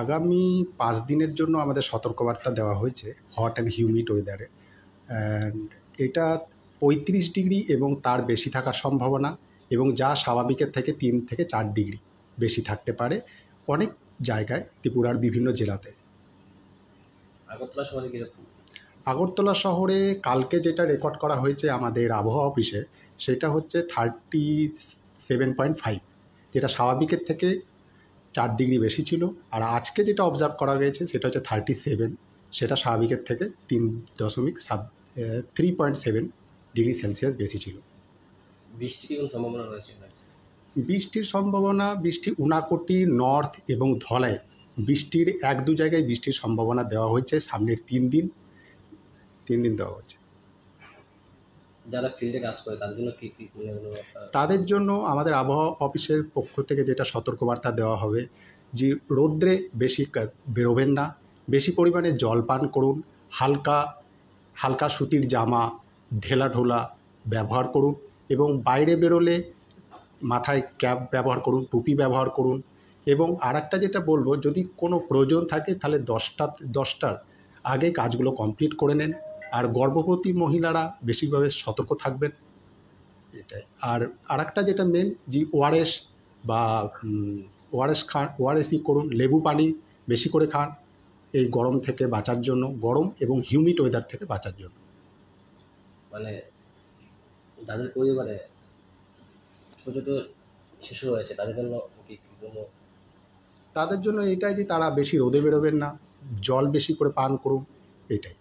আগামী পাঁচ দিনের জন্য আমাদের সতর্কবার্তা দেওয়া হয়েছে হট অ্যান্ড হিউমিড ওয়েদারে অ্যান্ড এটা পঁয়ত্রিশ ডিগ্রি এবং তার বেশি থাকার সম্ভাবনা এবং যা স্বাভাবিকের থেকে তিন থেকে চার ডিগ্রি বেশি থাকতে পারে অনেক জায়গায় ত্রিপুরার বিভিন্ন জেলাতে আগরতলা শহরে আগরতলা শহরে কালকে যেটা রেকর্ড করা হয়েছে আমাদের আবহাওয়া অফিসে সেটা হচ্ছে থার্টি সেভেন পয়েন্ট ফাইভ যেটা স্বাভাবিকের থেকে চার ডিগ্রি বেশি ছিল আর আজকে যেটা অবজার্ভ করা হয়েছে সেটা হচ্ছে থার্টি সেভেন সেটা স্বাভাবিকের থেকে তিন দশমিক সাব three point seven degree Celsius বেশি ছিল বৃষ্টির সম্ভাবনা রয়েছে বৃষ্টির সম্ভাবনা বৃষ্টি উনাকোটি নর্থ এবং ধলায় বৃষ্টির এক দু জায়গায় বৃষ্টির সম্ভাবনা দেওয়া হয়েছে সামনের তিন দিন তিন দিন দেওয়া হয়েছে যারা ফিল্ডে কাজ করে তাদের জন্য কী কী তাদের জন্য আমাদের আবহাওয়া অফিসের পক্ষ থেকে যেটা সতর্কবার্তা দেওয়া হবে যে রৌদ্রে বেশি বেরোবেন না বেশি পরিমাণে জল পান করুন হালকা হালকা সুতির জামা ঢেলা ঢোলা ব্যবহার করুন এবং বাইরে বেরোলে মাথায় ক্যাপ ব্যবহার করুন টুপি ব্যবহার করুন এবং আরেকটা যেটা বলবো যদি কোনো প্রয়োজন থাকে তাহলে দশটা দশটার আগে কাজগুলো কমপ্লিট করে নেন আর গর্ভবতী মহিলারা বেশিরভাবে সতর্ক থাকবেন এটাই আর আর একটা যেটা মেন যে ওআরএস বা ওআরএস খান ওআরএসই করুন লেবু পানি বেশি করে খান এই গরম থেকে বাঁচার জন্য গরম এবং হিউমিড ওয়েদার থেকে বাঁচার জন্য মানে তাদের পরিবারে মানে ছোটো ছোটো শিশু রয়েছে তাদের জন্য তাদের জন্য এটাই যে তারা বেশি রোদে বেরোবেন না জল বেশি করে পান করুন এটাই